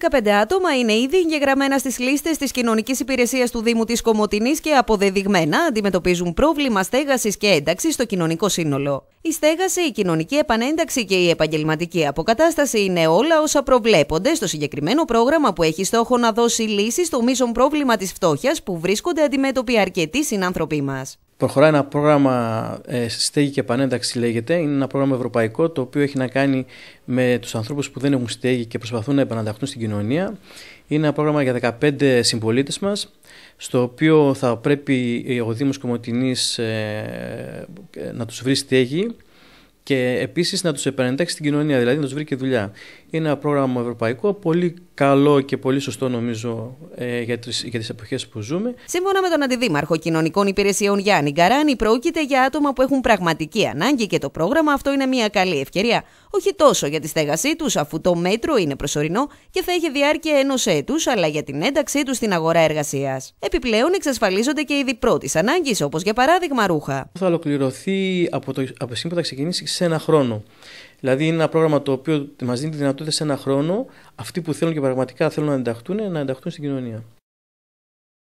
15 άτομα είναι ήδη εγγεγραμμένα στις λίστες της Κοινωνικής Υπηρεσίας του Δήμου της Κομοτινή και αποδεδειγμένα αντιμετωπίζουν πρόβλημα στέγασης και ένταξης στο κοινωνικό σύνολο. Η στέγαση, η κοινωνική επανένταξη και η επαγγελματική αποκατάσταση είναι όλα όσα προβλέπονται στο συγκεκριμένο πρόγραμμα που έχει στόχο να δώσει λύσεις στο μείζον πρόβλημα της φτώχειας που βρίσκονται αντιμέτωποι αρκετοί συνάνθρωποι μας. Προχωράει ένα πρόγραμμα ε, Στέγη και Επανένταξη, λέγεται. Είναι ένα πρόγραμμα ευρωπαϊκό το οποίο έχει να κάνει με τους ανθρώπους που δεν έχουν στέγη και προσπαθούν να επανανταχθούν στην κοινωνία. Είναι ένα πρόγραμμα για 15 συμπολίτες μας, στο οποίο θα πρέπει ο Δήμος Κομωτινής ε, ε, να τους βρει στέγη και επίσης να τους επανεντάξει στην κοινωνία, δηλαδή να τους βρει και δουλειά. Είναι ένα πρόγραμμα ευρωπαϊκό, πολύ καλό και πολύ σωστό νομίζω ε, για, τις, για τις εποχές που ζούμε. Σύμφωνα με τον Αντιδήμαρχο Κοινωνικών Υπηρεσιών Γιάννη Γκαράνη, πρόκειται για άτομα που έχουν πραγματική ανάγκη και το πρόγραμμα αυτό είναι μια καλή ευκαιρία. Όχι τόσο για τη στέγασή τους, αφού το μέτρο είναι προσωρινό και θα έχει διάρκεια ενός έτους, αλλά για την ένταξή τους στην αγορά εργασίας. Επιπλέον, εξασφαλίζονται και είδη πρώτης ανάγκης, όπως για παράδειγμα ρούχα. Θα ολοκληρωθεί από, το, από ξεκινήσει σε ένα χρόνο. Δηλαδή, είναι ένα πρόγραμμα το οποίο μας δίνει τη δυνατότητα σε ένα χρόνο αυτοί που θέλουν και πραγματικά θέλουν να ενταχθούν να ενταχθούν στην κοινωνία.